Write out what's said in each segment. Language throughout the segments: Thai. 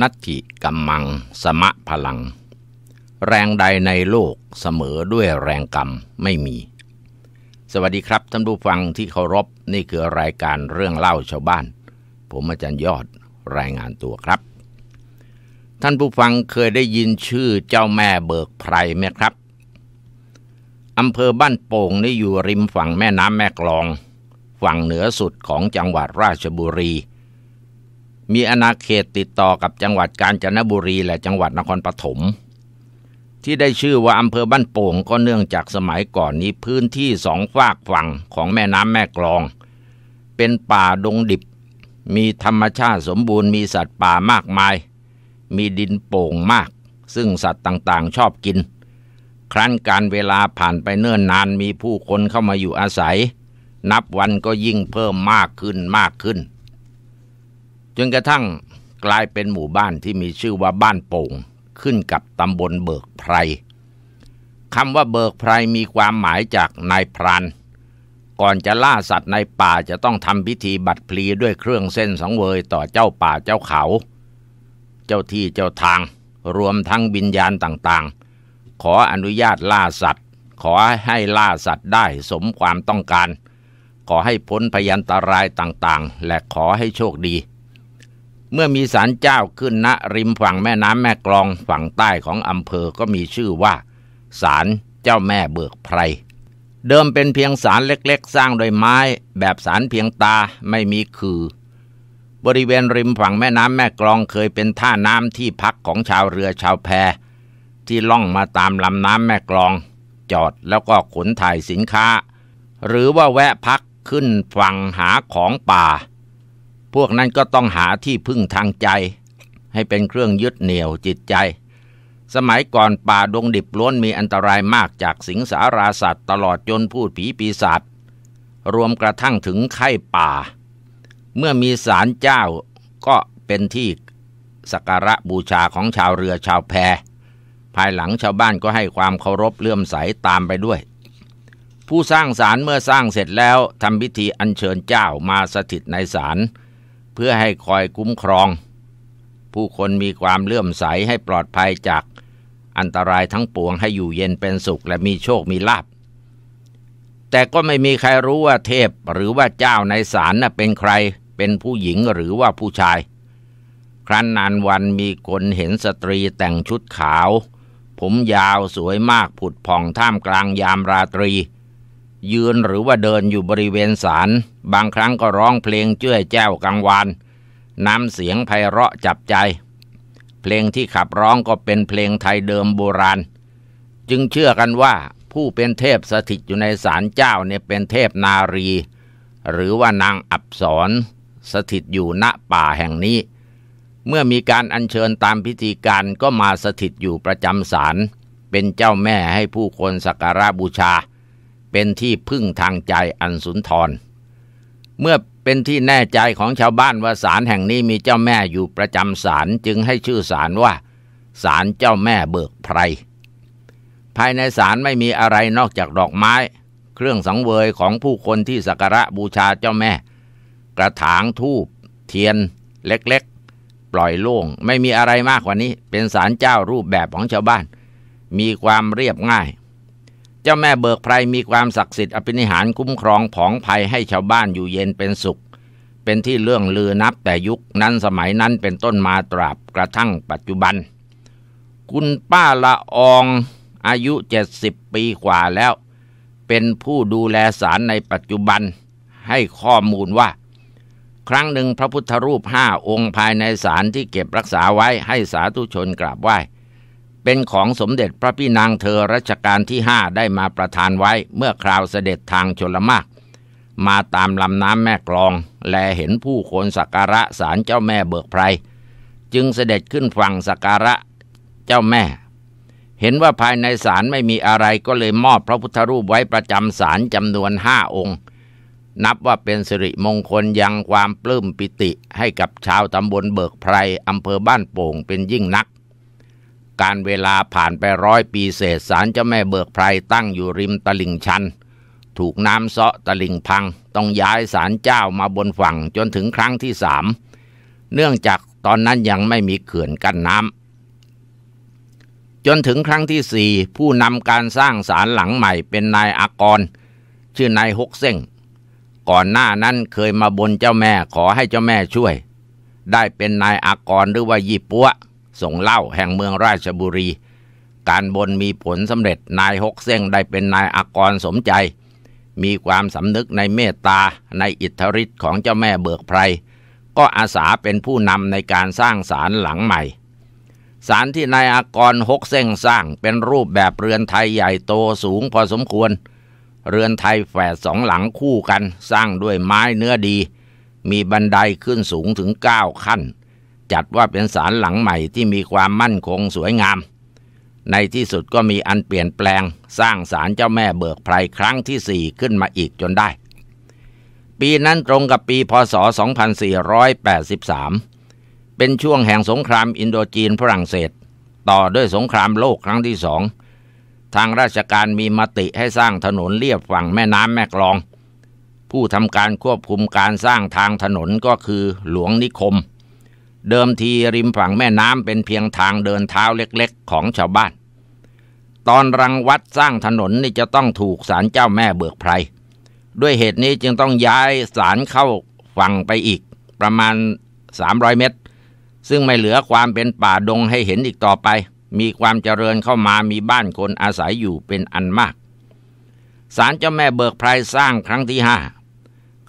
นัตถิกัมมังสมะพลัง แรงใดในโลกเสมอด้วยแรงกรรม ไม่มี สวัสดีครับท่านผู้ฟังที่เคารพนี่คือรายการเรื่องเล่าชาวบ้าน ผมอาจารย์ยอดรายงานตัวครับ ท่านผู้ฟังเคยได้ยินชื่อเจ้าแม่เบิกไพรไหมครับ อำเภอบ้านโป่งนี่อยู่ริมฝั่งแม่น้ำแม่กลอง ฝั่งเหนือสุดของจังหวัดราชบุรีมีอาณาเขตติดต่อกับจังหวัดกาญจนบุรีและจังหวัดนครปฐมที่ได้ชื่อว่าอำเภอบ้านโป่งก็เนื่องจากสมัยก่อนนี้พื้นที่สองฝากฝั่งของแม่น้ำแม่กลอง เป็นป่าดงดิบ มีธรรมชาติสมบูรณ์มีสัตว์ป่ามากมาย มีดินโป่งมาก ซึ่งสัตว์ต่างๆชอบกิน ครั้นการเวลาผ่านไปเนิ่นนานมีผู้คนเข้ามาอยู่อาศัย นับวันก็ยิ่งเพิ่มมากขึ้นมากขึ้นจนกระทั่งกลายเป็นหมู่บ้านที่มีชื่อว่าบ้านโป่งขึ้นกับตำบลเบิกไพร คำว่าเบิกไพรมีความหมายจากนายพราน ก่อนจะล่าสัตว์ในป่าจะต้องทำพิธีบัดพลีด้วยเครื่องเส้นสังเวย ต่อเจ้าป่าเจ้าเขา เจ้าที่เจ้าทาง รวมทั้งวิญญาณต่างๆ ขออนุญาตล่าสัตว์ ขอให้ล่าสัตว์ได้สมความต้องการ ขอให้พ้นพยันตรายต่างๆ และขอให้โชคดีเมื่อมีศาลเจ้าขึ้นณนะริมฝั่งแม่น้ำแม่กลอง ฝั่งใต้ของอำเภอก็มีชื่อว่าศาลเจ้าแม่เบิกไพร เดิมเป็นเพียงศาลเล็กๆ สร้างโดยไม้ แบบศาลเพียงตาไม่มีคือ บริเวณริมฝั่งแม่น้ำแม่กลองเคยเป็นท่าน้ำที่พักของชาวเรือชาวแพที่ล่องมาตามลำน้ำแม่กลอง จอดแล้วก็ขนถ่ายสินค้า หรือว่าแวะพักขึ้นฝั่งหาของป่าพวกนั้นก็ต้องหาที่พึ่งทางใจ ให้เป็นเครื่องยึดเหนี่ยวจิตใจ สมัยก่อนป่าดงดิบล้วนมีอันตรายมากจากสิงสาราสัตว์ ตลอด จนพูดผีปีศาจ รวมกระทั่งถึงไข้ป่า เมื่อมีศาลเจ้าก็เป็นที่ สักการะบูชาของชาวเรือชาวแพ ภายหลังชาวบ้านก็ให้ความเคารพเลื่อมใสตามไปด้วย ผู้สร้างศาลเมื่อสร้างเสร็จแล้วทำพิธีอัญเชิญเจ้ามาสถิตในศาลเพื่อให้คอยคุ้มครองผู้คนมีความเลื่อมใสให้ปลอดภัยจากอันตรายทั้งปวงให้อยู่เย็นเป็นสุขและมีโชคมีลาภแต่ก็ไม่มีใครรู้ว่าเทพหรือว่าเจ้าในศาลน่ะเป็นใคร เป็นผู้หญิงหรือว่าผู้ชาย ครั้นนานวันมีคนเห็นสตรีแต่งชุดขาว ผมยาวสวยมากผุดผ่องท่ามกลางยามราตรี ยืนหรือว่าเดินอยู่บริเวณศาลบางครั้งก็ร้องเพลงเจ้ยแจ้วกังวานนำเสียงไพเราะจับใจ เพลงที่ขับร้องก็เป็นเพลงไทยเดิมโบราณ จึงเชื่อกันว่าผู้เป็นเทพสถิตอยู่ในศาลเจ้าเนี่ยเป็นเทพนารี หรือว่านางอับสรสถิตอยู่ณป่าแห่งนี้ เมื่อมีการอัญเชิญตามพิธีการก็มาสถิตอยู่ประจำศาลเป็นเจ้าแม่ให้ผู้คนสักการะบูชา เป็นที่พึ่งทางใจอันสุนทรเมื่อเป็นที่แน่ใจของชาวบ้านว่าศาลแห่งนี้มีเจ้าแม่อยู่ประจำศาลจึงให้ชื่อศาลว่าศาลเจ้าแม่เบิกไพร ภายในศาลไม่มีอะไรนอกจากดอกไม้ เครื่องสังเวยของผู้คนที่สักการะบูชาเจ้าแม่ กระถางทูบเทียนเล็กๆ ปล่อยโล่งไม่มีอะไรมากกว่านี้เป็นศาลเจ้ารูปแบบของชาวบ้าน มีความเรียบง่ายเจ้าแม่เบิกไพรมีความศักดิ์สิทธิ์อภินิหารคุ้มครองผองภัยให้ชาวบ้านอยู่เย็นเป็นสุข เป็นที่เรื่องลือนับแต่ยุคนั้นสมัยนั้นเป็นต้นมาตราบกระทั่งปัจจุบัน คุณป้าละอองอายุเจดสิบปีกว่าแล้ว เป็นผู้ดูแลสารในปัจจุบันให้ข้อมูลว่า ครั้งหนึ่งพระพุทธรูปห้าองค์ภายในสารที่เก็บรักษาไว้ให้สาธุชนกราบไหว้เป็นของสมเด็จพระพี่นางเธอรัชกาลที่ห้าได้มาประทานไว้เมื่อคราวเสด็จทางชลมาก มาตามลำน้ำแม่กลอง แลเห็นผู้คนสักการะสารเจ้าแม่เบิกไพร จึงเสด็จขึ้นฝั่งสักการะเจ้าแม่ เห็นว่าภายในศาลไม่มีอะไรก็เลยมอบพระพุทธรูปไว้ประจำศาลจำนวนห้าองค์ นับว่าเป็นสิริมงคลยังความปลื้มปิติให้กับชาวตำบลเบิกไพรอำเภอบ้านโป่งเป็นยิ่งนักการเวลาผ่านไปร้อยปีเศษสารเจ้าแม่เบิกไพรตั้งอยู่ริมตลิ่งชัน ถูกน้ำเซาะตลิ่งพังต้องย้ายสารเจ้ามาบนฝั่งจนถึงครั้งที่สามเนื่องจากตอนนั้นยังไม่มีเขื่อนกั้นน้ำจนถึงครั้งที่สี่ผู้นำการสร้างสารหลังใหม่เป็นนายอากร ชื่อนายฮกเซ้งก่อนหน้านั้นเคยมาบนเจ้าแม่ขอให้เจ้าแม่ช่วยได้เป็นนายอากรหรือว่ายี่ปัวส่งเล่าแห่งเมืองราชบุรี การบนมีผลสำเร็จนายหกเส้งได้เป็นนายอากรสมใจ มีความสำนึกในเมตตาในอิทธิฤทธิ์ของเจ้าแม่เบิกไพร ก็อาสาเป็นผู้นำในการสร้างศาลหลังใหม่ศาลที่นายอากรหกเส้งสร้างเป็นรูปแบบเรือนไทยใหญ่โตสูงพอสมควร เรือนไทยแฝดสองหลังคู่กันสร้างด้วยไม้เนื้อดี มีบันไดขึ้นสูงถึง 9 ขั้นจัดว่าเป็นศาลหลังใหม่ที่มีความมั่นคงสวยงาม ในที่สุดก็มีอันเปลี่ยนแปลงสร้างศาลเจ้าแม่เบิกไพรครั้งที่สี่ขึ้นมาอีกจนได้ ปีนั้นตรงกับปีพศ 2483 เป็นช่วงแห่งสงครามอินโดจีนฝรั่งเศส ต่อด้วยสงครามโลกครั้งที่สองทางราชการมีมติให้สร้างถนนเลียบฝั่งแม่น้ำแม่กลอง ผู้ทำการควบคุมการสร้างทางถนนก็คือหลวงนิคมเดิมทีริมฝั่งแม่น้ำเป็นเพียงทางเดินเท้าเล็กๆ ของชาวบ้าน ตอนรังวัดสร้างถนนนี่จะต้องถูกศาลเจ้าแม่เบิกไพร ด้วยเหตุนี้จึงต้องย้ายศาลเข้าฝั่งไปอีกประมาณ300เมตร ซึ่งไม่เหลือความเป็นป่าดงให้เห็นอีกต่อไป มีความเจริญเข้ามามีบ้านคนอาศัยอยู่เป็นอันมากศาลเจ้าแม่เบิกไพรสร้างครั้งที่ห้า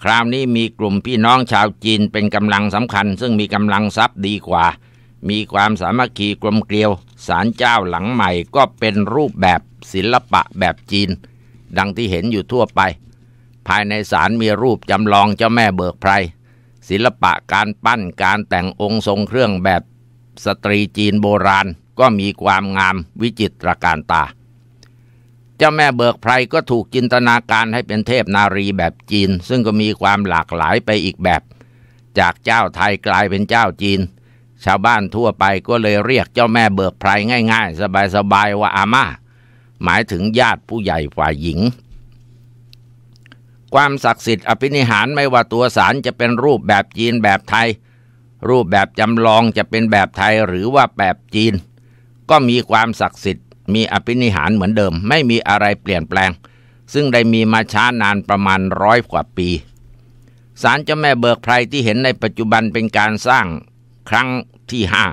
คราวนี้มีกลุ่มพี่น้องชาวจีนเป็นกำลังสำคัญซึ่งมีกำลังทรัพย์ดีกว่า มีความสามัคคีกลมเกลียวสารเจ้าหลังใหม่ก็เป็นรูปแบบศิลปะแบบจีน ดังที่เห็นอยู่ทั่วไป ภายในศาลมีรูปจำลองเจ้าแม่เบิกไพรศิลปะการปั้นการแต่งองค์ทรงเครื่องแบบสตรีจีนโบราณก็มีความงามวิจิตรการตาเจ้าแม่เบิกไพรก็ถูกจินตนาการให้เป็นเทพนารีแบบจีน ซึ่งก็มีความหลากหลายไปอีกแบบ จากเจ้าไทยกลายเป็นเจ้าจีน ชาวบ้านทั่วไปก็เลยเรียกเจ้าแม่เบิกไพรง่ายๆ สบายๆว่าอาม่าหมายถึงญาติผู้ใหญ่ฝ่ายหญิง ความศักดิ์สิทธิ์อภินิหาร ไม่ว่าตัวสารจะเป็นรูปแบบจีนแบบไทย รูปแบบจำลองจะเป็นแบบไทยหรือว่าแบบจีน ก็มีความศักดิ์สิทธิ์มีอภินิหารเหมือนเดิมไม่มีอะไรเปลี่ยนแปลง ซึ่งได้มีมาช้านานประมาณร้อยกว่าปีศาลเจ้าแม่เบิกไพรที่เห็นในปัจจุบันเป็นการสร้างครั้งที่ห้า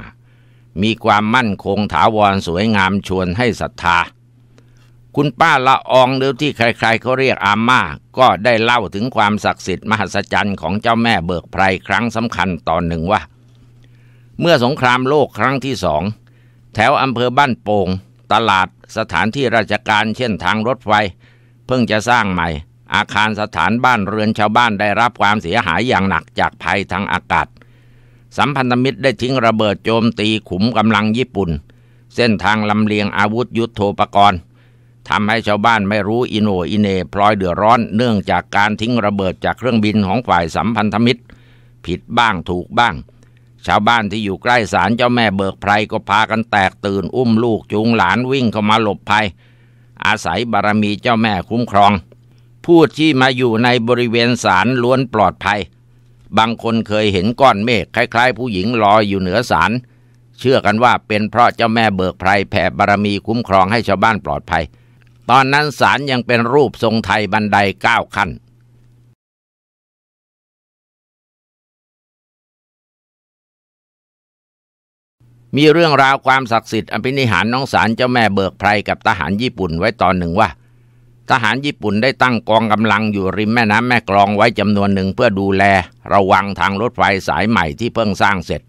มีความมั่นคงถาวรสวยงามชวนให้ศรัทธา คุณป้าละอองหรือที่ใครๆเขาเรียกอาม่าก็ได้เล่าถึงความศักดิ์สิทธิ์มหัศจรรย์ของเจ้าแม่เบิกไพรครั้งสำคัญตอนหนึ่งว่า เมื่อสงครามโลกครั้งที่สองแถวอำเภอบ้านโป่งตลาดสถานที่ราชการเช่นทางรถไฟ เพิ่งจะสร้างใหม่ อาคารสถานบ้านเรือนชาวบ้านได้รับความเสียหายอย่างหนักจากภัยทางอากาศสัมพันธมิตรได้ทิ้งระเบิดโจมตีขุมกำลังญี่ปุ่น เส้นทางลำเลียงอาวุธยุโทโธปกรณ์ทำให้ชาวบ้านไม่รู้อิโนอิเนพลอยเดือดร้อนเนื่องจากการทิ้งระเบิดจากเครื่องบินของฝ่ายสัมพันธมิตรผิดบ้างถูกบ้างชาวบ้านที่อยู่ใกล้ศาลเจ้าแม่เบิกไพรก็พากันแตกตื่นอุ้มลูกจูงหลานวิ่งเข้ามาหลบภัย อาศัยบารมีเจ้าแม่คุ้มครอง ผู้ที่มาอยู่ในบริเวณศาลล้วนปลอดภัย บางคนเคยเห็นก้อนเมฆคล้ายๆ ผู้หญิงลอยอยู่เหนือศาลเชื่อกันว่าเป็นเพราะเจ้าแม่เบิกไพรแผ่บารมีคุ้มครองให้ชาวบ้านปลอดภัย ตอนนั้นศาลยังเป็นรูปทรงไทยบันไดเก้าขั้นมีเรื่องราวความศักดิ์สิทธิ์อภินิหารน้องสารเจ้าแม่เบิกไพรกับทหารญี่ปุ่นไว้ตอนหนึ่งว่า ทหารญี่ปุ่นได้ตั้งกองกำลังอยู่ริมแม่น้ำแม่กลองไว้จำนวนหนึ่งเพื่อดูแล ระวังทางรถไฟสายใหม่ที่เพิ่งสร้างเสร็จ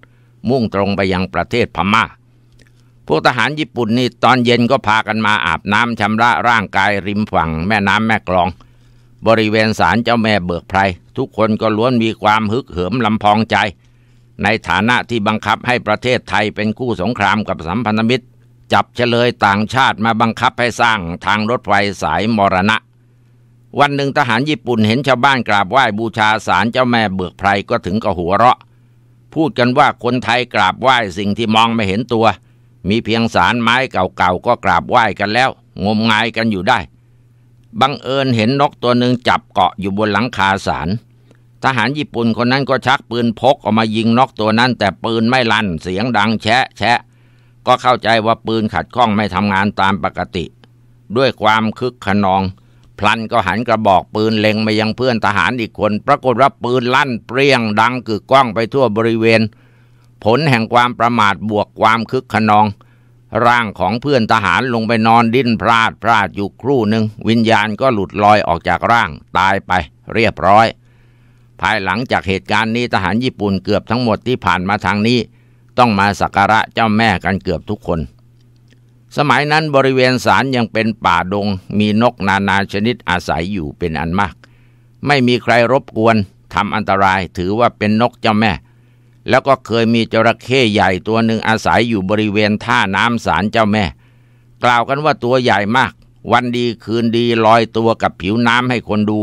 มุ่งตรงไปยังประเทศพมา่าพวกทหารญี่ปุ่นนี่ตอนเย็นก็พากันมาอาบน้ำชำระร่างกายริมฝั่งแม่น้ำแม่กลอง บริเวณศาลเจ้าแม่เบิกไพร ทุกคนก็ล้วนมีความฮึกเหิมลำพองใจในฐานะที่บังคับให้ประเทศไทยเป็นคู่สงครามกับสัมพันธมิตร จับเฉลยต่างชาติมาบังคับให้สร้างทางรถไฟสายมรณะ วันหนึ่งทหารญี่ปุ่นเห็นชาวบ้านกราบไหว้บูชาศาลเจ้าแม่เบือกไพรก็ถึงกับหัวเราะ พูดกันว่าคนไทยกราบไหว้สิ่งที่มองไม่เห็นตัว มีเพียงสารไม้เก่าๆก็กราบไหว้กันแล้วงมงายกันอยู่ได้บังเอิญเห็นนกตัวหนึ่งจับเกาะอยู่บนหลังคาศาลทหารญี่ปุ่นคนนั้นก็ชักปืนพกออกมายิงนกตัวนั้นแต่ปืนไม่ลั่นเสียงดังแฉะแฉะก็เข้าใจว่าปืนขัดข้องไม่ทำงานตามปกติ ด้วยความคึกขนองพลันก็หันกระบอกปืนเล็งไปยังเพื่อนทหารอีกคนปรากฏว่าปืนลั่นเปรี้ยงดังกึกก้องไปทั่วบริเวณ ผลแห่งความประมาทบวกความคึกขนองร่างของเพื่อนทหารลงไปนอนดิ้นพลาดพลาดอยู่ครู่หนึ่งวิญญาณก็หลุดลอยออกจากร่าง ตายไปเรียบร้อยภายหลังจากเหตุการณ์นี้ทหารญี่ปุ่นเกือบทั้งหมดที่ผ่านมาทางนี้ ต้องมาสักการะเจ้าแม่กันเกือบทุกคน สมัยนั้นบริเวณศาลยังเป็นป่าดง มีนกนานาชนิดอาศัยอยู่เป็นอันมาก ไม่มีใครรบกวนทำอันตรายถือว่าเป็นนกเจ้าแม่ แล้วก็เคยมีจระเข้ใหญ่ตัวหนึ่งอาศัยอยู่บริเวณท่าน้ำศาลเจ้าแม่ กล่าวกันว่าตัวใหญ่มาก วันดีคืนดีลอยตัวกับผิวน้ำให้คนดู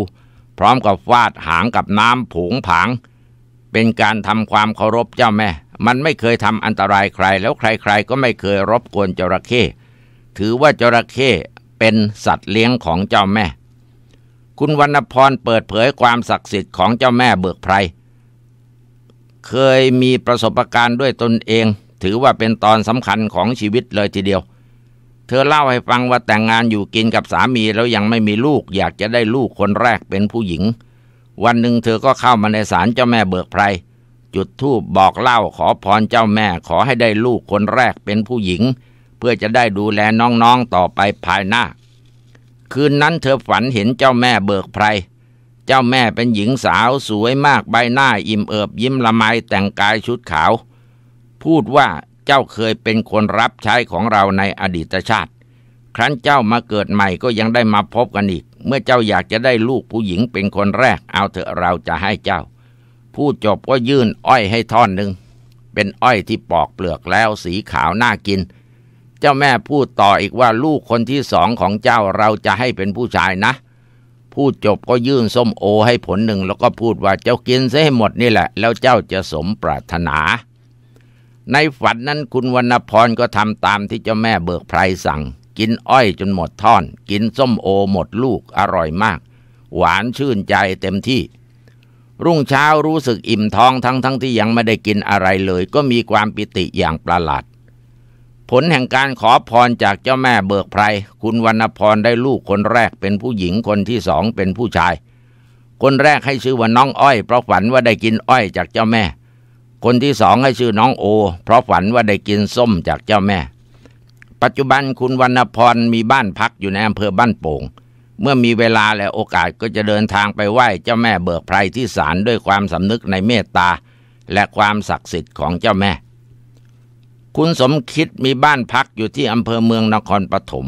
พร้อมกับฟาดหางกับน้ำผงผางเป็นการทำความเคารพเจ้าแม่ มันไม่เคยทำอันตรายใคร แล้วใครๆ ก็ไม่เคยรบกวนจระเข้ถือว่าจระเข้เป็นสัตว์เลี้ยงของเจ้าแม่ คุณวรรณพรเปิดเผยความศักดิ์สิทธิ์ของเจ้าแม่เบิกไพร เคยมีประสบการณ์ด้วยตนเอง ถือว่าเป็นตอนสำคัญของชีวิตเลยทีเดียวเธอเล่าให้ฟังว่าแต่งงานอยู่กินกับสามีแล้วยังไม่มีลูกอยากจะได้ลูกคนแรกเป็นผู้หญิง วันหนึ่งเธอก็เข้ามาในศาลเจ้าแม่เบิกไพร จุดธูปบอกเล่าขอพรเจ้าแม่ขอให้ได้ลูกคนแรกเป็นผู้หญิง เพื่อจะได้ดูแลน้องๆต่อไปภายหน้า คืนนั้นเธอฝันเห็นเจ้าแม่เบิกไพร เจ้าแม่เป็นหญิงสาวสวยมากใบหน้าอิ่มเอิบยิ้มละไมแต่งกายชุดขาว พูดว่าเจ้าเคยเป็นคนรับใช้ของเราในอดีตชาติ ครั้นเจ้ามาเกิดใหม่ก็ยังได้มาพบกันอีก เมื่อเจ้าอยากจะได้ลูกผู้หญิงเป็นคนแรก เอาเถอะเราจะให้เจ้าผู้จบก็ยื่นอ้อยให้ท่อนหนึ่งเป็นอ้อยที่ปอกเปลือกแล้วสีขาวน่ากิน เจ้าแม่พูดต่ออีกว่าลูกคนที่สองของเจ้าเราจะให้เป็นผู้ชายนะผู้จบก็ยื่นส้มโอให้ผลหนึ่งแล้วก็พูดว่าเจ้ากินซะให้หมดนี่แหละ แล้วเจ้าจะสมปรารถนาในฝันนั้นคุณวรรณพรก็ทำตามที่เจ้าแม่เบิกไพรสั่ง กินอ้อยจนหมดท่อน กินส้มโอหมดลูกอร่อยมาก หวานชื่นใจเต็มที่ รุ่งเช้ารู้สึกอิ่มท้องทั้งทั้งที่ยังไม่ได้กินอะไรเลย ก็มีความปิติอย่างประหลาด ผลแห่งการขอพรจากเจ้าแม่เบิกไพรคุณวรรณพรได้ลูกคนแรกเป็นผู้หญิงคนที่สองเป็นผู้ชาย คนแรกให้ชื่อว่าน้องอ้อยเพราะฝันว่าได้กินอ้อยจากเจ้าแม่คนที่สองให้ชื่อน้องโอ เพราะฝันว่าได้กินส้มจากเจ้าแม่ ปัจจุบันคุณวรรณพรมีบ้านพักอยู่ในอำเภอบ้านโป่ง เมื่อมีเวลาและโอกาสก็จะเดินทางไปไหว้ เจ้าแม่เบิกไพรที่ศาลด้วยความสำนึกในเมตตา และความศักดิ์สิทธิ์ของเจ้าแม่ คุณสมคิดมีบ้านพักอยู่ที่อำเภอเมืองนครปฐม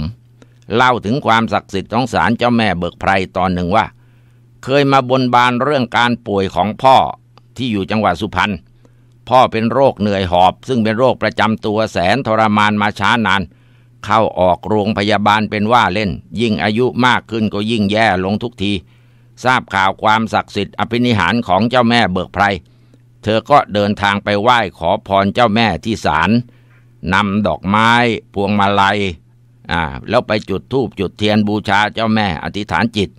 เล่าถึงความศักดิ์สิทธิ์ของศาลเจ้าแม่เบิกไพรตอนหนึ่งว่า เคยมาบนบานเรื่องการป่วยของพ่อที่อยู่จังหวัดสุพรรณพ่อเป็นโรคเหนื่อยหอบซึ่งเป็นโรคประจำตัวแสนทรมานมาช้านาน เข้าออกโรงพยาบาลเป็นว่าเล่น ยิ่งอายุมากขึ้นก็ยิ่งแย่ลงทุกที ทราบข่าวความศักดิ์สิทธิ์อภินิหารของเจ้าแม่เบิกไพร เธอก็เดินทางไปไหว้ขอพรเจ้าแม่ที่ศาลนำดอกไม้พวงมาลัยอ่าแล้วไปจุดธูปจุดเทียนบูชาเจ้าแม่อธิษฐานจิต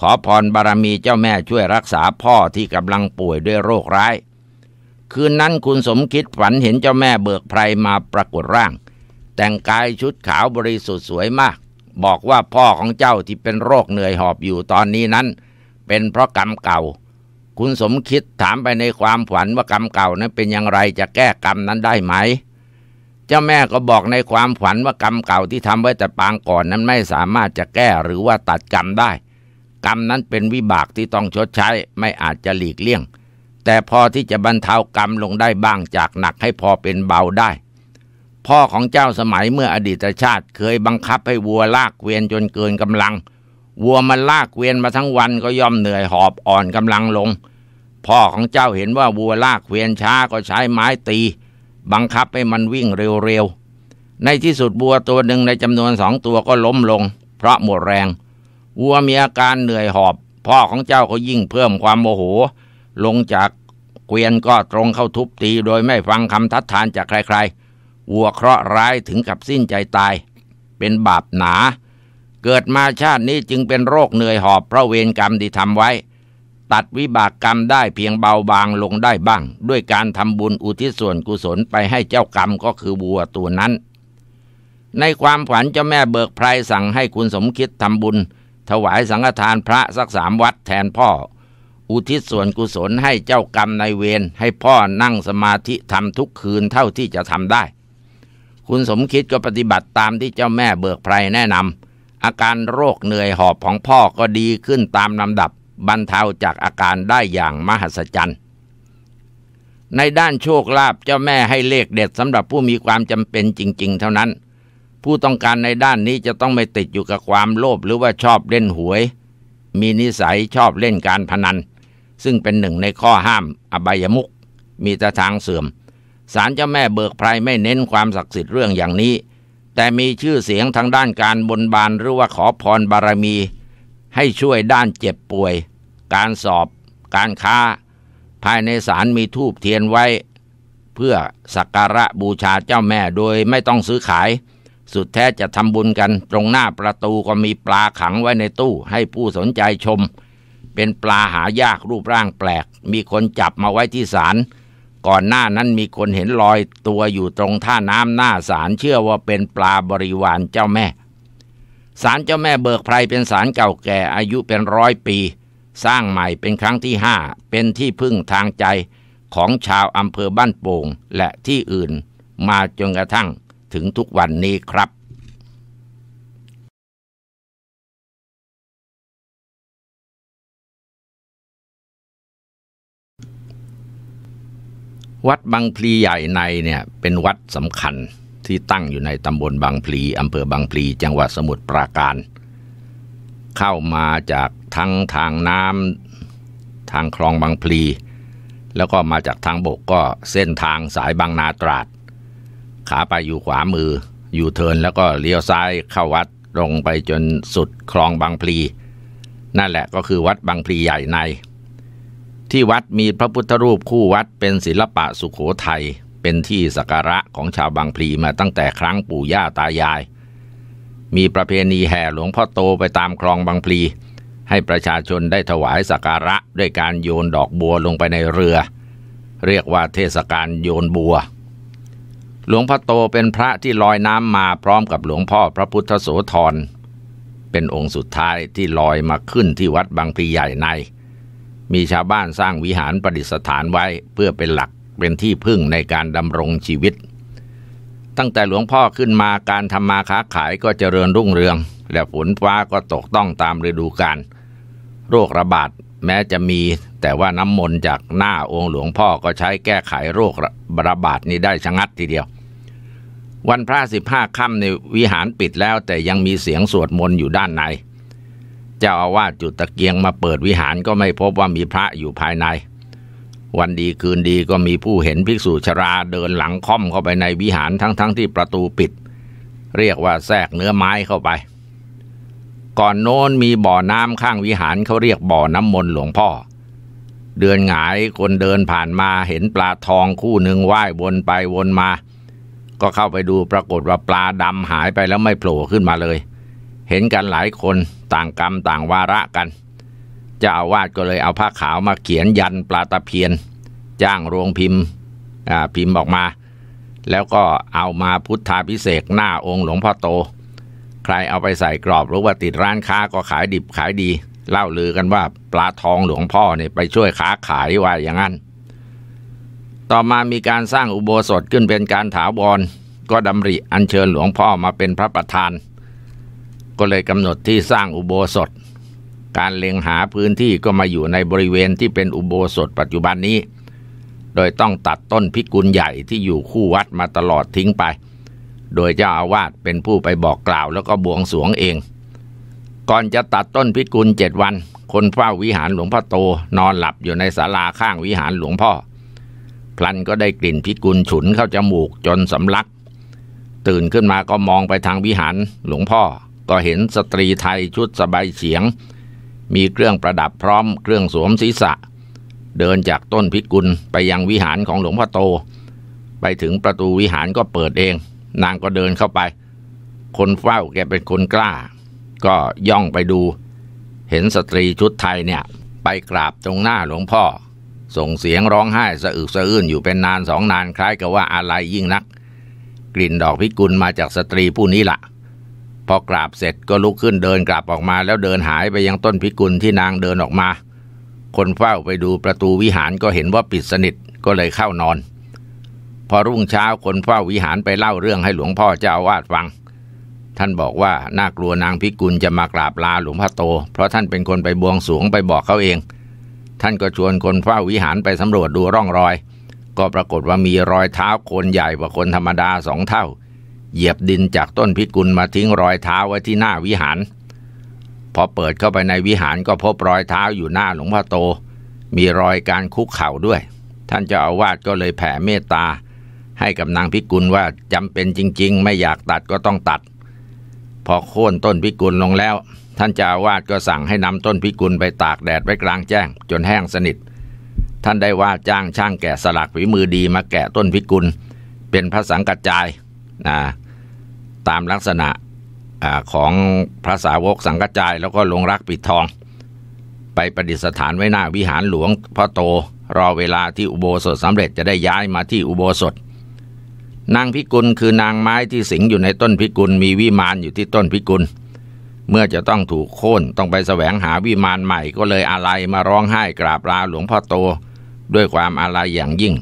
ขอพรบารมีเจ้าแม่ช่วยรักษาพ่อที่กำลังป่วยด้วยโรคร้ายคืนนั้นคุณสมคิดฝันเห็นเจ้าแม่เบิกไพรมาปรากฏร่าง แต่งกายชุดขาวบริสุทธิ์สวยมาก บอกว่าพ่อของเจ้าที่เป็นโรคเหนื่อยหอบอยู่ตอนนี้นั้น เป็นเพราะกรรมเก่า คุณสมคิดถามไปในความฝันว่ากรรมเก่านั้นเป็นอย่างไรจะแก้กรรมนั้นได้ไหม เจ้าแม่ก็บอกในความฝันว่ากรรมเก่าที่ทำไว้แต่ปางก่อนนั้นไม่สามารถจะแก้หรือว่าตัดกรรมได้ กรรมนั้นเป็นวิบากที่ต้องชดใช้ไม่อาจจะหลีกเลี่ยงแต่พอที่จะบรรเทากรรมลงได้บ้างจากหนักให้พอเป็นเบาได้ พ่อของเจ้าสมัยเมื่ออดีตชาติเคยบังคับให้วัวลากเกวียนจนเกินกำลัง วัวมันลากเกวียนมาทั้งวันก็ย่อมเหนื่อยหอบอ่อนกำลังลง พ่อของเจ้าเห็นว่าวัวลากเกวียนช้าก็ใช้ไม้ตี บังคับให้มันวิ่งเร็วๆในที่สุดวัวตัวหนึ่งในจำนวนสองตัวก็ล้มลง เพราะหมดแรง วัวมีอาการเหนื่อยหอบ พ่อของเจ้าก็ยิ่งเพิ่มความโมโหลงจากเกวียนก็ตรงเข้าทุบตีโดยไม่ฟังคำทัดทานจากใครๆวัวเคราะห์ร้ายถึงกับสิ้นใจตายเป็นบาปหนา เกิดมาชาตินี้จึงเป็นโรคเหนื่อยหอบเพราะเวรกรรมที่ทำไว้ ตัดวิบากกรรมได้เพียงเบาบางลงได้บ้าง ด้วยการทำบุญอุทิศส่วนกุศลไปให้เจ้ากรรมก็คือวัวตัวนั้น ในความฝันเจ้าแม่เบิกไพรสั่งให้คุณสมคิดทำบุญ ถวายสังฆทานพระสักสามวัดแทนพ่ออุทิศส่วนกุศลให้เจ้ากรรมในเวรให้พ่อนั่งสมาธิทำทุกคืนเท่าที่จะทำได้ คุณสมคิดก็ปฏิบัติตามที่เจ้าแม่เบิกไพรแนะนำอาการโรคเหนื่อยหอบของพ่อก็ดีขึ้นตามลำดับบรรเทาจากอาการได้อย่างมหัศจรรย์ ในด้านโชคลาภเจ้าแม่ให้เลขเด็ดสำหรับผู้มีความจำเป็นจริงๆเท่านั้น ผู้ต้องการในด้านนี้จะต้องไม่ติดอยู่กับความโลภหรือว่าชอบเล่นหวย มีนิสัยชอบเล่นการพนันซึ่งเป็นหนึ่งในข้อห้ามอบายมุกมีตะทางเสื่อมศาลเจ้าแม่เบิกไพรไม่เน้นความศักดิ์สิทธิ์เรื่องอย่างนี้ แต่มีชื่อเสียงทางด้านการบนบานหรือว่าขอพรบารมี ให้ช่วยด้านเจ็บป่วย การสอบการค้า ภายในศาลมีทูบเทียนไว้ เพื่อสักการะบูชาเจ้าแม่โดยไม่ต้องซื้อขาย สุดแท้จะทำบุญกันตรงหน้าประตูก็มีปลาขังไว้ในตู้ให้ผู้สนใจชมเป็นปลาหายากรูปร่างแปลกมีคนจับมาไว้ที่ศาลก่อนหน้านั้นมีคนเห็นลอยตัวอยู่ตรงท่าน้ำหน้าศาลเชื่อว่าเป็นปลาบริวารเจ้าแม่ศาลเจ้าแม่เบิกไพรเป็นศาลเก่าแก่อายุเป็นร้อยปี สร้างใหม่เป็นครั้งที่ห้าเป็นที่พึ่งทางใจของชาวอำเภอบ้านโป่งและที่อื่นมาจนกระทั่งถึงทุกวันนี้ครับวัดบางพลีใหญ่ในเนี่ย เป็นวัดสำคัญที่ตั้งอยู่ในตำบลบางพลีอำเภอบางพลีจังหวัดสมุทรปราการ เข้ามาจากทั้งทางน้ำทางคลองบางพลี แล้วก็มาจากทางบกก็เส้นทางสายบางนาตราดขาไปอยู่ขวามือ อยู่เทินแล้วก็เลี้ยวซ้ายเข้าวัดลงไปจนสุดคลองบางพลี นั่นแหละก็คือวัดบางพลีใหญ่ในที่วัดมีพระพุทธรูปคู่วัดเป็นศิลปะสุขโขทัยเป็นที่สักการะของชาวบางพลีมาตั้งแต่ครั้งปู่ย่าตายาย มีประเพณีแห่หลวงพ่อโตไปตามคลองบางพลี ให้ประชาชนได้ถวายสักการะด้วยการโยนดอกบัวลงไปในเรือ เรียกว่าเทศกาลโยนบัว หลวงพ่อโตเป็นพระที่ลอยน้ำมาพร้อมกับหลวงพ่อพระพุทธโสธร เป็นองค์สุดท้ายที่ลอยมาขึ้นที่วัดบางพลีใหญ่ในมีชาวบ้านสร้างวิหารประดิษฐานไว้เพื่อเป็นหลักเป็นที่พึ่งในการดำรงชีวิต ตั้งแต่หลวงพ่อขึ้นมาการทำมาค้าขายก็เจริญรุ่งเรือง และฝนฟ้าก็ตกต้องตามฤดูกาลโรคระบาดแม้จะมีแต่ว่าน้ำมนต์จากหน้าองค์หลวงพ่อก็ใช้แก้ไขโรคระบาดนี้ได้ชะงัดทีเดียว วันพระสิบห้าค่ำในวิหารปิดแล้ว แต่ยังมีเสียงสวดมนต์อยู่ด้านในเจ้าอาวาสจุดตะเกียงมาเปิดวิหารก็ไม่พบว่ามีพระอยู่ภายใน วันดีคืนดีก็มีผู้เห็นภิกษุชราเดินหลังค่อมเข้าไปในวิหารทั้งๆทที่ประตูปิด เรียกว่าแทรกเนื้อไม้เข้าไป ก่อนโน้นมีบ่อน้ำข้างวิหารเขาเรียกบ่อน้ำมนต์หลวงพ่อ เดือนหงายคนเดินผ่านมาเห็นปลาทองคู่หนึ่งว่ายวนไปวนมา ก็เข้าไปดูปรากฏว่าปลาดำหายไปแล้วไม่โผล่ขึ้นมาเลยเห็นกันหลายคนต่างกรรม ต่างวาระกันเจ้าอาวาสก็เลยเอาผ้าขาวมาเขียนยันปลาตะเพียน จ้างโรงพิมพ์พิมพ์ออกมา แล้วก็เอามาพุทธาพิเศษหน้าองค์หลวงพ่อโต ใครเอาไปใส่กรอบหรือว่าติดร้านค้าก็ขายดิบขายดี เล่าลือกันว่าปลาทองหลวงพ่อเนี่ยไปช่วยค้าขายว่าอย่างนั้น ต่อมามีการสร้างอุโบสถขึ้นเป็นการถาวรก็ดำริอัญเชิญหลวงพ่อมาเป็นพระประธานก็เลยกำหนดที่สร้างอุโบสถ การเล็งหาพื้นที่ก็มาอยู่ในบริเวณที่เป็นอุโบสถ ปัจจุบันนี้ โดยต้องตัดต้นพิกุลใหญ่ที่อยู่คู่วัดมาตลอดทิ้งไป โดยเจ้าอาวาสเป็นผู้ไปบอกกล่าวแล้วก็บวงสวงเอง ก่อนจะตัดต้นพิกุลเจ็ดวัน คนเฝ้าวิหารหลวงพ่อโต นอนหลับอยู่ในศาลาข้างวิหารหลวงพ่อ พลันก็ได้กลิ่นพิกุลฉุนเข้าจมูกจนสำลัก ตื่นขึ้นมาก็มองไปทางวิหารหลวงพ่อก็เห็นสตรีไทยชุดสบายเฉียง มีเครื่องประดับพร้อมเครื่องสวมศีรษะ เดินจากต้นพิกุลไปยังวิหารของหลวงพ่อโต ไปถึงประตูวิหารก็เปิดเอง นางก็เดินเข้าไป คนเฝ้าแกเป็นคนกล้า ก็ย่องไปดู เห็นสตรีชุดไทยเนี่ย ไปกราบตรงหน้าหลวงพ่อ ส่งเสียงร้องไห้สะอึกสะอื้นอยู่เป็นนานสองนานคล้ายกับว่าอะไรยิ่งนัก กลิ่นดอกพิกุลมาจากสตรีผู้นี้ละ่ะพอกราบเสร็จก็ลุกขึ้นเดินกลับออกมาแล้วเดินหายไปยังต้นพิกุลที่นางเดินออกมา คนเฝ้าไปดูประตูวิหารก็เห็นว่าปิดสนิทก็เลยเข้านอน พอรุ่งเช้าคนเฝ้าวิหารไปเล่าเรื่องให้หลวงพ่อเจ้าอาวาสฟัง ท่านบอกว่าน่ากลัวนางพิกุลจะมากราบลาหลวงพ่อโตเพราะท่านเป็นคนไปบวงสวงไปบอกเขาเอง ท่านก็ชวนคนเฝ้าวิหารไปสำรวจดูร่องรอย ก็ปรากฏว่ามีรอยเท้าคนใหญ่กว่าคนธรรมดาสองเท่าเหยียบดินจากต้นพิกุลมาทิ้งรอยเท้าไว้ที่หน้าวิหาร พอเปิดเข้าไปในวิหารก็พบรอยเท้าอยู่หน้าหลวงพ่อโต มีรอยการคุกเข่าด้วย ท่านเจ้าอาวาสก็เลยแผ่เมตตา ให้กับนางพิกุลว่าจำเป็นจริงๆ ไม่อยากตัดก็ต้องตัด พอโค่นต้นพิกุลลงแล้ว ท่านเจ้าอาวาสก็สั่งให้นำต้นพิกุลไปตากแดดไว้กลางแจ้ง จนแห้งสนิท ท่านได้ว่าจ้างช่างแกะสลักฝีมือดีมาแกะต้นพิกุล เป็นพระสังกัจจายนะตามลักษณะอของพระสาวกสังกจาย แล้วก็ลงรักปิดทอง ไปประดิษฐานไว้หน้าวิหารหลวงพ่อโตรอเวลาที่อุโบสถสำเร็จจะได้ย้ายมาที่อุโบสถ นางพิกุลคือนางไม้ที่สิงอยู่ในต้นพิกุล มีวิมานอยู่ที่ต้นพิกุล เมื่อจะต้องถูกโค่นต้องไปแสวงหาวิมานใหม่ ก็เลยอาลัยมาร้องไห้กราบลาหลวงพ่อโตด้วยความอาลัยอย่างยิ่ง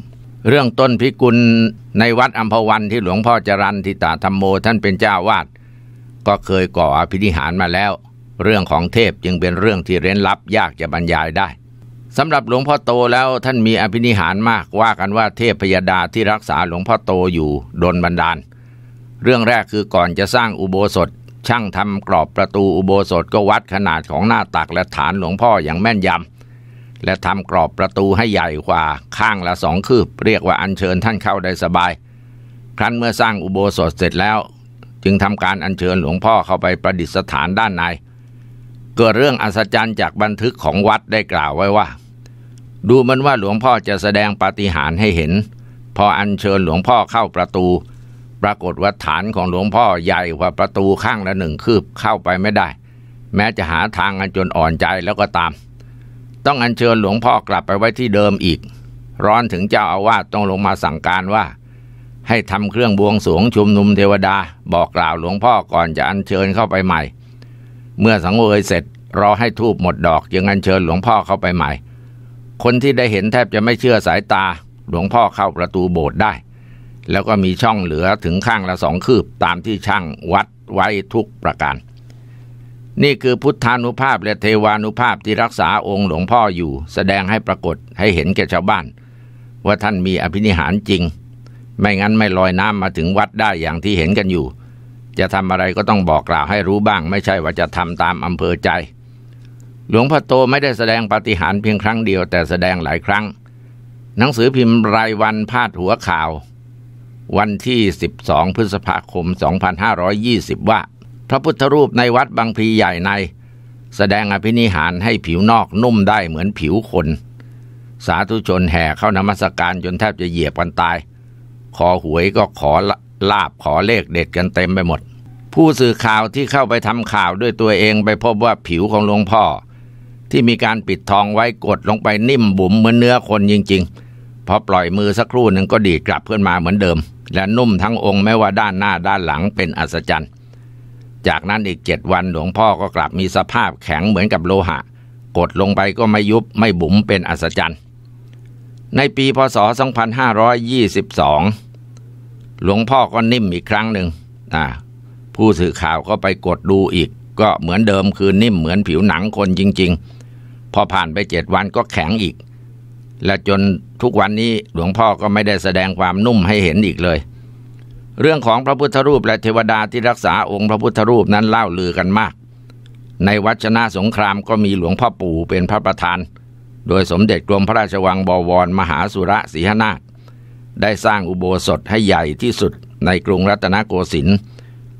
เรื่องต้นพิกุลในวัดอัมพวันที่หลวงพ่อจรันทิตาธรรมโม ท่านเป็นเจ้าวาดก็เคยก่ออภิธิหารมาแล้ว เรื่องของเทพจึงเป็นเรื่องที่เร้นลับยากจะบรรยายได้สำหรับหลวงพ่อโตแล้วท่านมีอภินิหารมากว่ากันว่าเทพพยาดาที่รักษาหลวงพ่อโตอยู่โดนบันดาล เรื่องแรกคือก่อนจะสร้างอุโบสถ ช่างทำกรอบประตูอุโบสถก็วัดขนาดของหน้าตักและฐานหลวงพ่ออย่างแม่นยำและทำกรอบประตูให้ใหญ่กว่าข้างละสองคืบ เรียกว่าอัญเชิญท่านเข้าได้สบาย ครั้นเมื่อสร้างอุโบสถเสร็จแล้ว จึงทำการอัญเชิญหลวงพ่อเข้าไปประดิษฐานด้านใน เกิดเรื่องอัศจรรย์จากบันทึกของวัดได้กล่าวไว้ว่า ดูมันว่าหลวงพ่อจะแสดงปาฏิหาริย์ให้เห็น พออัญเชิญหลวงพ่อเข้าประตู ปรากฏว่าฐานของหลวงพ่อใหญ่กว่าประตูข้างละหนึ่งคืบเข้าไปไม่ได้ แม้จะหาทางกันจนอ่อนใจแล้วก็ตามต้องอัญเชิญหลวงพ่อกลับไปไว้ที่เดิมอีก ร้อนถึงเจ้าอาวาสต้องลงมาสั่งการว่า ให้ทำเครื่องบวงสวงชุมนุมเทวดา บอกกล่าวหลวงพ่อก่อนจะอัญเชิญเข้าไปใหม่ เมื่อสังเวยเสร็จ รอให้ทูบหมดดอกยังอัญเชิญหลวงพ่อเข้าไปใหม่ คนที่ได้เห็นแทบจะไม่เชื่อสายตาหลวงพ่อเข้าประตูโบสถ์ได้ แล้วก็มีช่องเหลือถึงข้างละสองคืบตามที่ช่างวัดไว้ทุกประการนี่คือพุทธานุภาพและเทวานุภาพที่รักษาองค์หลวงพ่ออยู่ แสดงให้ปรากฏให้เห็นแก่ชาวบ้านว่าท่านมีอภินิหารจริง ไม่งั้นไม่ลอยน้ำมาถึงวัดได้อย่างที่เห็นกันอยู่ จะทำอะไรก็ต้องบอกกล่าวให้รู้บ้าง ไม่ใช่ว่าจะทำตามอำเภอใจ หลวงพ่อโตไม่ได้แสดงปฏิหารเพียงครั้งเดียว แต่แสดงหลายครั้ง หนังสือพิมพ์รายวันพาดหัวข่าว วันที่12พฤษภาคม2520ว่าพระพุทธรูปในวัดบางพีใหญ่ใน แสดงอภินิหารให้ผิวนอกนุ่มได้เหมือนผิวคน สาธุชนแห่เข้านมัสการจนแทบจะเหยียบกันตาย ขอหวยก็ขอลาบขอเลขเด็ดกันเต็มไปหมด ผู้สื่อข่าวที่เข้าไปทำข่าวด้วยตัวเองไปพบว่าผิวของหลวงพ่อ ที่มีการปิดทองไว้กดลงไปนิ่มบุ๋มเหมือนเนื้อคนจริงๆ พอปล่อยมือสักครู่หนึ่งก็ดีกลับขึ้นมาเหมือนเดิม และนุ่มทั้งองค์แม้ว่าด้านหน้าด้านหลังเป็นอัศจรรย์จากนั้นอีกเจ็ดวันหลวงพ่อก็กลับมีสภาพแข็งเหมือนกับโลหะ กดลงไปก็ไม่ยุบไม่บุ๋มเป็นอัศจรรย์ ในปีพศ 2522 หลวงพ่อก็นิ่มอีกครั้งหนึ่งผู้สื่อข่าวก็ไปกดดูอีก ก็เหมือนเดิมคือนิ่มเหมือนผิวหนังคนจริง ๆ พอผ่านไปเจ็ดวันก็แข็งอีก และจนทุกวันนี้หลวงพ่อก็ไม่ได้แสดงความนุ่มให้เห็นอีกเลยเรื่องของพระพุทธรูปและเทวดาที่รักษาองค์พระพุทธรูปนั้นเล่าลือกันมาก ในวัชนะสงครามก็มีหลวงพ่อปู่เป็นพระประธาน โดยสมเด็จกรมพระราชวังบวรมหาสุระศรีหนาถได้สร้างอุโบสถให้ใหญ่ที่สุดในกรุงรัตนโกสินทร์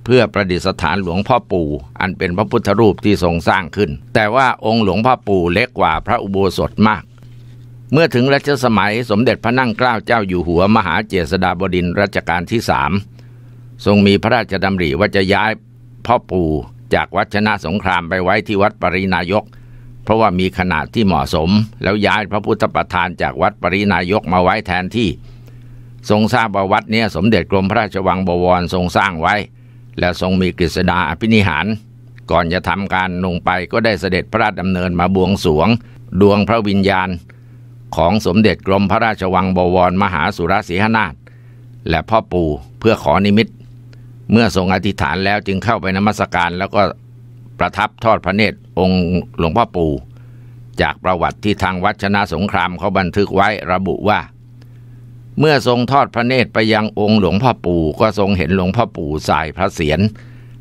เพื่อประดิษฐานหลวงพ่อปู่อันเป็นพระพุทธรูปที่ทรงสร้างขึ้น แต่ว่าองค์หลวงพ่อปู่เล็กกว่าพระอุโบสถมากเมื่อถึงรัชสมัยสมเด็จพระนั่งเกล้าเจ้าอยู่หัวมหาเจษฎาบดินรัชกาลที่สามทรงมีพระราชดำริว่าจะย้ายพ่อปู่จากวัดชนะสงครามไปไว้ที่วัดปรินายก เพราะว่ามีขนาดที่เหมาะสม แล้วย้ายพระพุทธประธานจากวัดปรินายกมาไว้แทนที่ ทรงทราบว่าวัดนี้สมเด็จกรมพระราชวังบวรทรงสร้างไว้ และทรงมีกฤษดาอภินิหาร ก่อนจะทำการลงไปก็ได้เสด็จพระราชดำเนินมาบวงสวง ดวงพระวิญญาณของสมเด็จกรมพระราชวังบวรมหาสุรศรีหนาถและพ่อปู่เพื่อขอนิมิตเมื่อทรงอธิษฐานแล้วจึงเข้าไปนมัสการแล้วก็ประทับทอดพระเนตรองค์หลวงพ่อปู่จากประวัติที่ทางวัชนะสงครามเขาบันทึกไว้ระบุว่าเมื่อทรงทอดพระเนตรไปยังองค์หลวงพ่อปู่ ก็ทรงเห็นหลวงพ่อปู่สายพระเศียร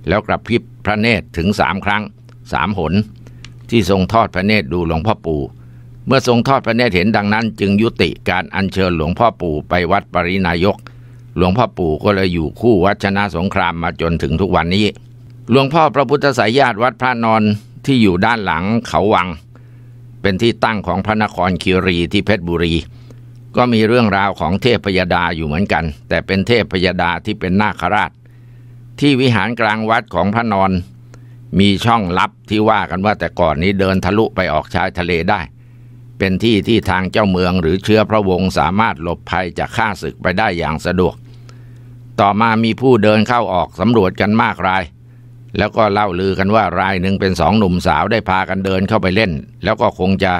แล้วกระพริบพระเนตรถึงสามครั้งสามหน ที่ทรงทอดพระเนตรดูหลวงพ่อปู่เมื่อทรงทอดพระเนตรเห็นดังนั้นจึงยุติการอัญเชิญหลวงพ่อปู่ไปวัดปรินายก หลวงพ่อปู่ก็เลยอยู่คู่วัชนะสงครามมาจนถึงทุกวันนี้ หลวงพ่อพระพุทธสายญาติวัดพระนอนที่อยู่ด้านหลังเขาวัง เป็นที่ตั้งของพระนครคีรีที่เพชรบุรี ก็มีเรื่องราวของเทพพยดาอยู่เหมือนกัน แต่เป็นเทพพยดาที่เป็นนาคราช ที่วิหารกลางวัดของพระนอน มีช่องลับที่ว่ากันว่าแต่ก่อนนี้เดินทะลุไปออกชายทะเลได้เป็นที่ที่ทางเจ้าเมืองหรือเชื้อพระวงศ์สามารถหลบภัยจากข้าศึกไปได้อย่างสะดวก ต่อมามีผู้เดินเข้าออกสำรวจกันมากราย แล้วก็เล่าลือกันว่ารายหนึ่งเป็นสองหนุ่มสาวได้พากันเดินเข้าไปเล่น แล้วก็คงจะ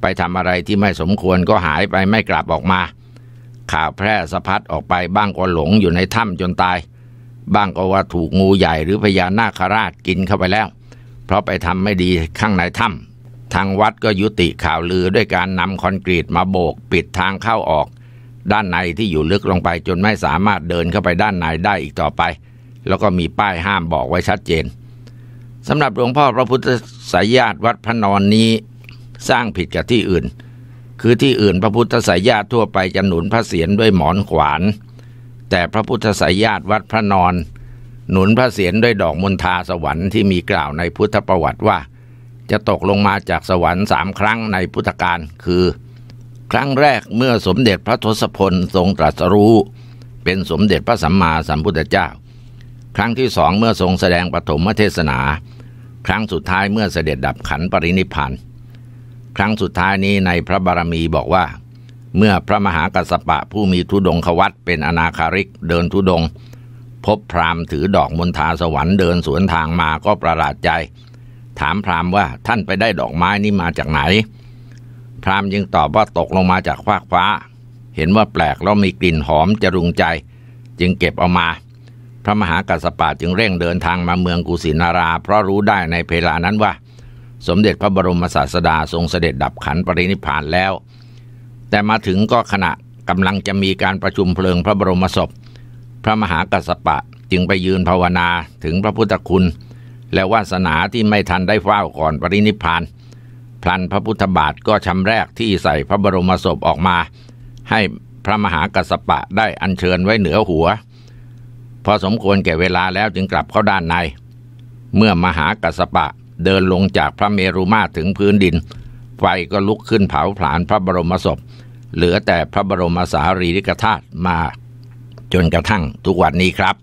ไปทำอะไรที่ไม่สมควรก็หายไปไม่กลับออกมา ข่าวแพร่สะพัดออกไปบ้างก็หลงอยู่ในถ้ำจนตาย บ้างก็ว่าถูกงูใหญ่หรือพญานาคราชกินเข้าไปแล้ว เพราะไปทำไม่ดีข้างในถ้ำทางวัดก็ยุติข่าวลือด้วยการนำคอนกรีตมาโบกปิดทางเข้าออก ด้านในที่อยู่ลึกลงไปจนไม่สามารถเดินเข้าไปด้านในได้อีกต่อไป แล้วก็มีป้ายห้ามบอกไว้ชัดเจนสำหรับหลวงพ่อพระพุทธสายญาติวัดพระนอนนี้สร้างผิดกับที่อื่น คือที่อื่นพระพุทธสายญาติทั่วไป จะหนุนพระเศียรด้วยหมอนขวาน แต่พระพุทธสายญาติวัดพระนอน หนุนพระเศียรด้วยดอกมณฑาสวรรค์ที่มีกล่าวในพุทธประวัติว่าจะตกลงมาจากสวรรค์สามครั้งในพุทธกาลคือ ครั้งแรกเมื่อสมเด็จพระทศพลทรงตรัสรู้ เป็นสมเด็จพระสัมมาสัมพุทธเจ้า ครั้งที่สองเมื่อทรงแสดงปฐมเทศนา ครั้งสุดท้ายเมื่อเสด็จดับขันปรินิพานครั้งสุดท้ายนี้ในพระบารมีบอกว่า เมื่อพระมหากัสปะผู้มีทุดงควัตเป็นอนาคาริกเดินทุดง พบพราหมณ์ถือดอกมณฑาสวรรค์เดินสวนทางมาก็ประหลาดใจถามพรามว่าท่านไปได้ดอกไม้นี้มาจากไหน พรามย์ึงตอบว่าตกลงมาจากฟากฟ้า เห็นว่าแปลกแล้วมีกลิ่นหอมจรุงใจจึงเก็บเอามา พระมหากัสปะ จึงเร่งเดินทางมาเมืองกุสินารา เพราะรู้ได้ในเพลานั้นว่า สมเด็จพระบรมศาสดาทรงเสด็จดับขันปรินิพานแล้ว แต่มาถึงก็ขณะกำลังจะมีการประชุมเพลิงพระบรมศพ พระมหากัสปะจึงไปยืนภาวนาถึงพระพุทธคุณและวาสนาที่ไม่ทันได้เฝ้าก่อนปรินิพานพลันพระพุทธบาทก็ชำแรกที่ใส่พระบรมศพออกมา ให้พระมหากัสปะได้อัญเชิญไว้เหนือหัว พอสมควรแก่เวลาแล้วจึงกลับเข้าด้านใน เมื่อมหากัสปะเดินลงจากพระเมรุมาตรถึงพื้นดิน ไฟก็ลุกขึ้นเผาผลาญพระบรมศพ เหลือแต่พระบรมสารีริกธาตุมา จนกระทั่งทุกวันนี้ครับ